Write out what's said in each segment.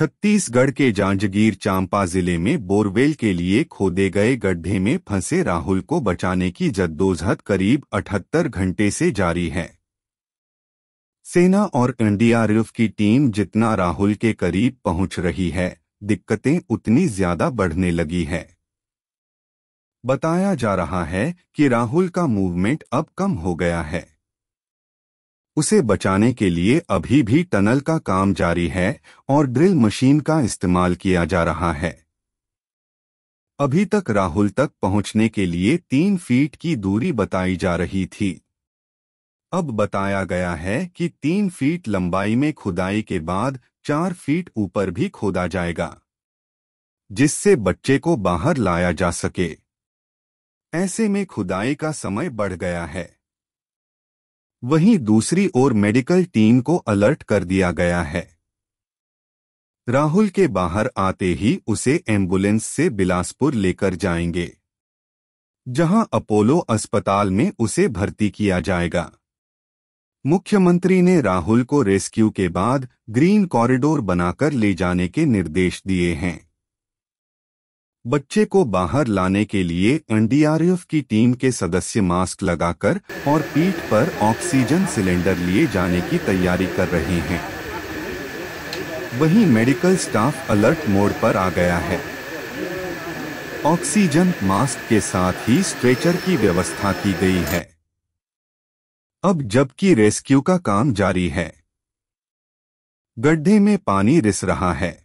छत्तीसगढ़ के जांजगीर चांपा जिले में बोरवेल के लिए खोदे गए गड्ढे में फंसे राहुल को बचाने की जद्दोजहद करीब 78 घंटे से जारी है सेना और एनडीआरएफ की टीम जितना राहुल के करीब पहुंच रही है दिक्कतें उतनी ज्यादा बढ़ने लगी है बताया जा रहा है कि राहुल का मूवमेंट अब कम हो गया है उसे बचाने के लिए अभी भी टनल का काम जारी है और ड्रिल मशीन का इस्तेमाल किया जा रहा है अभी तक राहुल तक पहुंचने के लिए तीन फीट की दूरी बताई जा रही थी अब बताया गया है कि तीन फीट लंबाई में खुदाई के बाद चार फीट ऊपर भी खोदा जाएगा जिससे बच्चे को बाहर लाया जा सके ऐसे में खुदाई का समय बढ़ गया है वहीं दूसरी ओर मेडिकल टीम को अलर्ट कर दिया गया है राहुल के बाहर आते ही उसे एम्बुलेंस से बिलासपुर लेकर जाएंगे जहां अपोलो अस्पताल में उसे भर्ती किया जाएगा मुख्यमंत्री ने राहुल को रेस्क्यू के बाद ग्रीन कॉरिडोर बनाकर ले जाने के निर्देश दिए हैं बच्चे को बाहर लाने के लिए एनडीआरएफ की टीम के सदस्य मास्क लगाकर और पीठ पर ऑक्सीजन सिलेंडर लिए जाने की तैयारी कर रहे हैं वहीं मेडिकल स्टाफ अलर्ट मोड पर आ गया है ऑक्सीजन मास्क के साथ ही स्ट्रेचर की व्यवस्था की गई है अब जबकि रेस्क्यू का काम जारी है गड्ढे में पानी रिस रहा है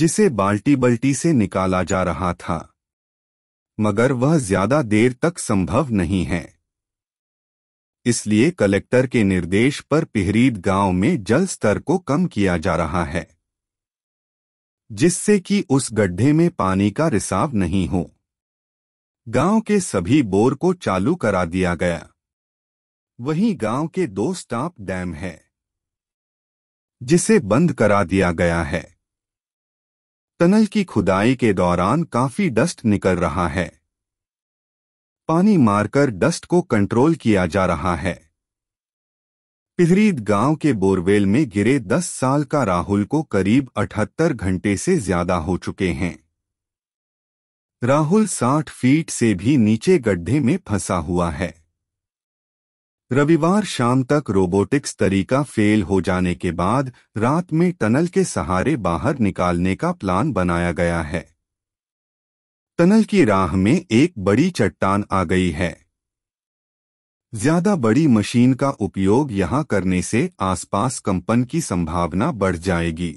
जिसे बाल्टी बल्टी से निकाला जा रहा था मगर वह ज्यादा देर तक संभव नहीं है इसलिए कलेक्टर के निर्देश पर पिहरीद गांव में जल स्तर को कम किया जा रहा है जिससे कि उस गड्ढे में पानी का रिसाव नहीं हो गांव के सभी बोर को चालू करा दिया गया वहीं गांव के दो स्टाप डैम है जिसे बंद करा दिया गया है टनल की खुदाई के दौरान काफी डस्ट निकल रहा है पानी मारकर डस्ट को कंट्रोल किया जा रहा है पिहरीद गांव के बोरवेल में गिरे 10 साल का राहुल को करीब 78 घंटे से ज्यादा हो चुके हैं राहुल 60 फीट से भी नीचे गड्ढे में फंसा हुआ है रविवार शाम तक रोबोटिक्स तरीका फेल हो जाने के बाद रात में टनल के सहारे बाहर निकालने का प्लान बनाया गया है टनल की राह में एक बड़ी चट्टान आ गई है ज्यादा बड़ी मशीन का उपयोग यहां करने से आसपास कंपन की संभावना बढ़ जाएगी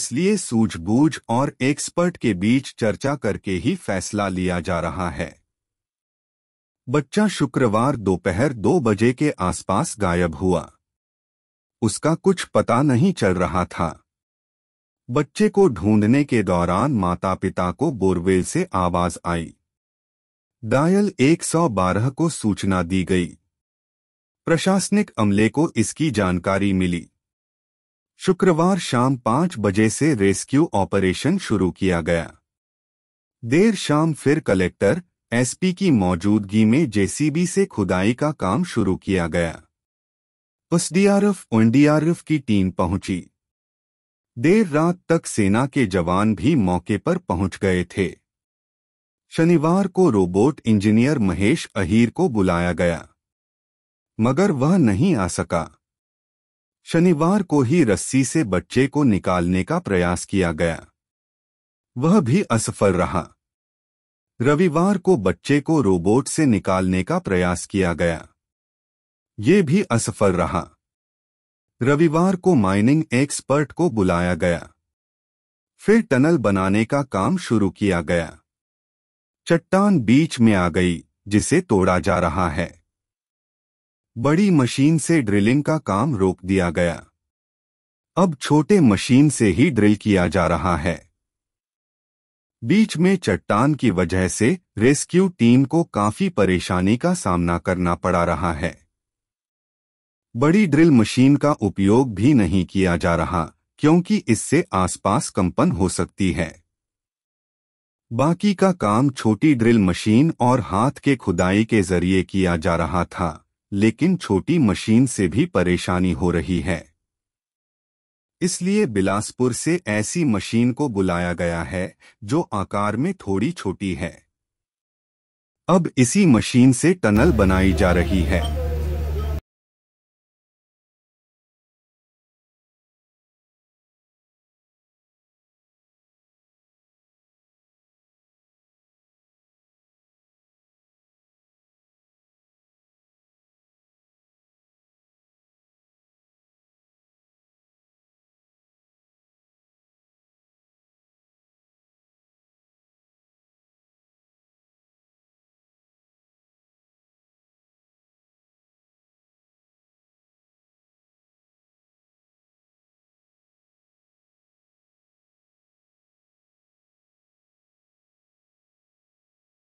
इसलिए सूझबूझ और एक्सपर्ट के बीच चर्चा करके ही फैसला लिया जा रहा है बच्चा शुक्रवार दोपहर दो बजे के आसपास गायब हुआ उसका कुछ पता नहीं चल रहा था बच्चे को ढूंढने के दौरान माता पिता को बोरवेल से आवाज आई डायल 112 को सूचना दी गई प्रशासनिक अमले को इसकी जानकारी मिली शुक्रवार शाम पांच बजे से रेस्क्यू ऑपरेशन शुरू किया गया देर शाम फिर कलेक्टर एसपी की मौजूदगी में जेसीबी से खुदाई का काम शुरू किया गया एसडीआरएफ एनडीआरएफ की टीम पहुंची देर रात तक सेना के जवान भी मौके पर पहुंच गए थे शनिवार को रोबोट इंजीनियर महेश अहीर को बुलाया गया मगर वह नहीं आ सका शनिवार को ही रस्सी से बच्चे को निकालने का प्रयास किया गया वह भी असफल रहा रविवार को बच्चे को रोबोट से निकालने का प्रयास किया गया ये भी असफल रहा रविवार को माइनिंग एक्सपर्ट को बुलाया गया फिर टनल बनाने का काम शुरू किया गया चट्टान बीच में आ गई जिसे तोड़ा जा रहा है बड़ी मशीन से ड्रिलिंग का काम रोक दिया गया अब छोटे मशीन से ही ड्रिल किया जा रहा है बीच में चट्टान की वजह से रेस्क्यू टीम को काफी परेशानी का सामना करना पड़ा रहा है बड़ी ड्रिल मशीन का उपयोग भी नहीं किया जा रहा क्योंकि इससे आसपास कंपन हो सकती है बाकी का काम छोटी ड्रिल मशीन और हाथ के खुदाई के जरिए किया जा रहा था लेकिन छोटी मशीन से भी परेशानी हो रही है इसलिए बिलासपुर से ऐसी मशीन को बुलाया गया है जो आकार में थोड़ी छोटी है अब इसी मशीन से टनल बनाई जा रही है